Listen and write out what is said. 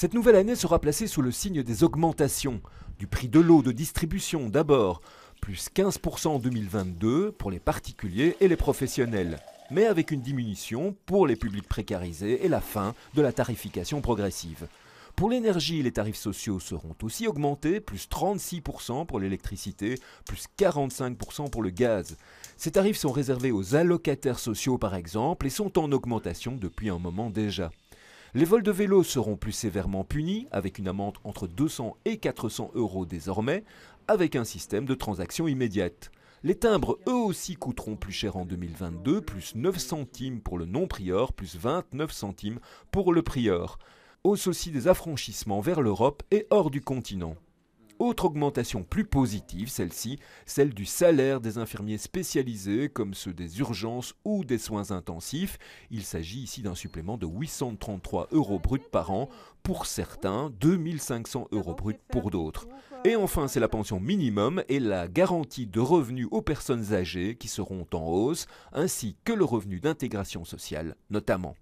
Cette nouvelle année sera placée sous le signe des augmentations du prix de l'eau de distribution d'abord, plus 15% en 2022 pour les particuliers et les professionnels, mais avec une diminution pour les publics précarisés et la fin de la tarification progressive. Pour l'énergie, les tarifs sociaux seront aussi augmentés, plus 36% pour l'électricité, plus 45% pour le gaz. Ces tarifs sont réservés aux allocataires sociaux par exemple et sont en augmentation depuis un moment déjà. Les vols de vélo seront plus sévèrement punis, avec une amende entre 200 et 400 euros désormais, avec un système de transaction immédiate. Les timbres, eux aussi, coûteront plus cher en 2022, plus 9 centimes pour le non-prieur, plus 29 centimes pour le prior. Hausse aussi des affranchissements vers l'Europe et hors du continent. Autre augmentation plus positive, celle-ci, celle du salaire des infirmiers spécialisés comme ceux des urgences ou des soins intensifs. Il s'agit ici d'un supplément de 833 euros bruts par an pour certains, 2500 euros bruts pour d'autres. Et enfin, c'est la pension minimum et la garantie de revenus aux personnes âgées qui seront en hausse, ainsi que le revenu d'intégration sociale notamment.